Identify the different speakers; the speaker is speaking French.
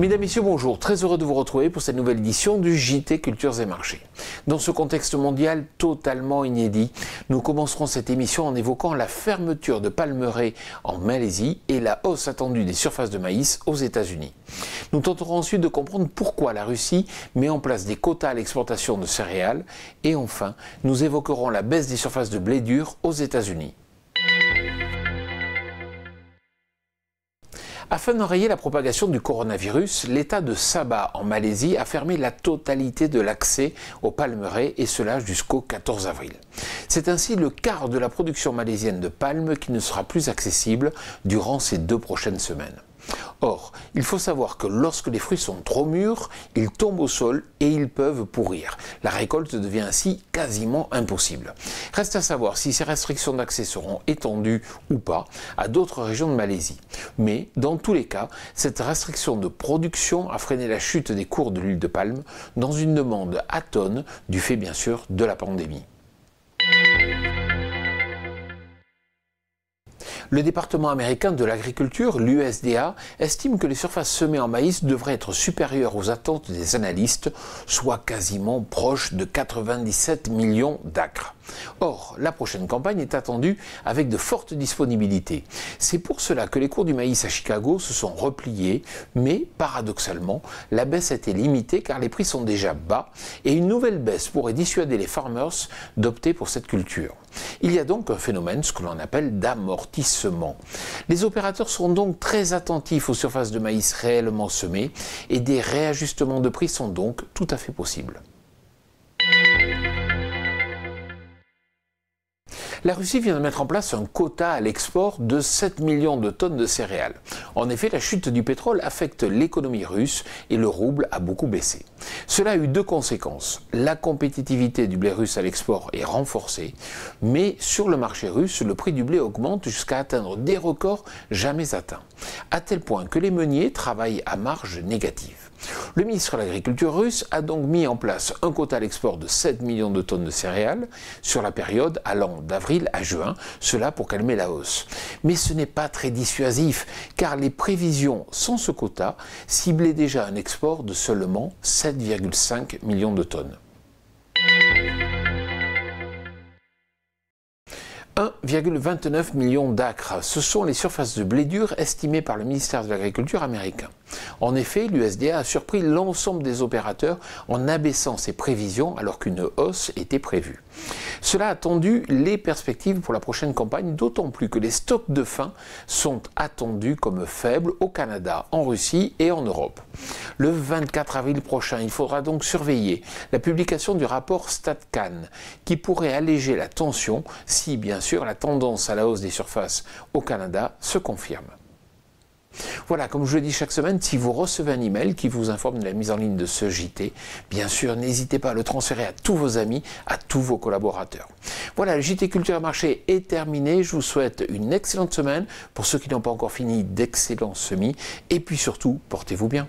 Speaker 1: Mesdames, Messieurs, bonjour. Très heureux de vous retrouver pour cette nouvelle édition du JT Cultures et Marchés. Dans ce contexte mondial totalement inédit, nous commencerons cette émission en évoquant la fermeture de palmeraies en Malaisie et la hausse attendue des surfaces de maïs aux États-Unis. Nous tenterons ensuite de comprendre pourquoi la Russie met en place des quotas à l'exportation de céréales et enfin, nous évoquerons la baisse des surfaces de blé dur aux États-Unis. Afin d'enrayer la propagation du coronavirus, l'État de Sabah en Malaisie a fermé la totalité de l'accès aux palmeraies et cela jusqu'au 14 avril. C'est ainsi le quart de la production malaisienne de palmes qui ne sera plus accessible durant ces deux prochaines semaines. Or, il faut savoir que lorsque les fruits sont trop mûrs, ils tombent au sol et ils peuvent pourrir. La récolte devient ainsi quasiment impossible. Reste à savoir si ces restrictions d'accès seront étendues ou pas à d'autres régions de Malaisie. Mais dans tous les cas, cette restriction de production a freiné la chute des cours de l'huile de palme dans une demande à tonnes du fait bien sûr de la pandémie. Le département américain de l'agriculture, l'USDA, estime que les surfaces semées en maïs devraient être supérieures aux attentes des analystes, soit quasiment proches de 97 millions d'acres. Or, la prochaine campagne est attendue avec de fortes disponibilités. C'est pour cela que les cours du maïs à Chicago se sont repliés, mais paradoxalement, la baisse a été limitée car les prix sont déjà bas et une nouvelle baisse pourrait dissuader les farmers d'opter pour cette culture. Il y a donc un phénomène, ce que l'on appelle d'amortissement. Les opérateurs sont donc très attentifs aux surfaces de maïs réellement semées et des réajustements de prix sont donc tout à fait possibles. La Russie vient de mettre en place un quota à l'export de 7 millions de tonnes de céréales. En effet, la chute du pétrole affecte l'économie russe et le rouble a beaucoup baissé. Cela a eu deux conséquences. La compétitivité du blé russe à l'export est renforcée, mais sur le marché russe, le prix du blé augmente jusqu'à atteindre des records jamais atteints, à tel point que les meuniers travaillent à marge négative. Le ministre de l'Agriculture russe a donc mis en place un quota à l'export de 7 millions de tonnes de céréales sur la période allant d'avril à juin, cela pour calmer la hausse. Mais ce n'est pas très dissuasif, car les prévisions sans ce quota ciblaient déjà un export de seulement 7,5 millions de tonnes. 1,29 millions d'acres. Ce sont les surfaces de blé dur estimées par le ministère de l'Agriculture américain. En effet, l'USDA a surpris l'ensemble des opérateurs en abaissant ses prévisions alors qu'une hausse était prévue. Cela a tendu les perspectives pour la prochaine campagne, d'autant plus que les stocks de faim sont attendus comme faibles au Canada, en Russie et en Europe. Le 24 avril prochain, il faudra donc surveiller la publication du rapport StatCan, qui pourrait alléger la tension si bien sûr la tendance à la hausse des surfaces au Canada se confirme. Voilà, comme je le dis chaque semaine, si vous recevez un email qui vous informe de la mise en ligne de ce JT, bien sûr, n'hésitez pas à le transférer à tous vos amis, à tous vos collaborateurs. Voilà, le JT Culture et Marché est terminé. Je vous souhaite une excellente semaine. Pour ceux qui n'ont pas encore fini, d'excellents semis. Et puis surtout, portez-vous bien.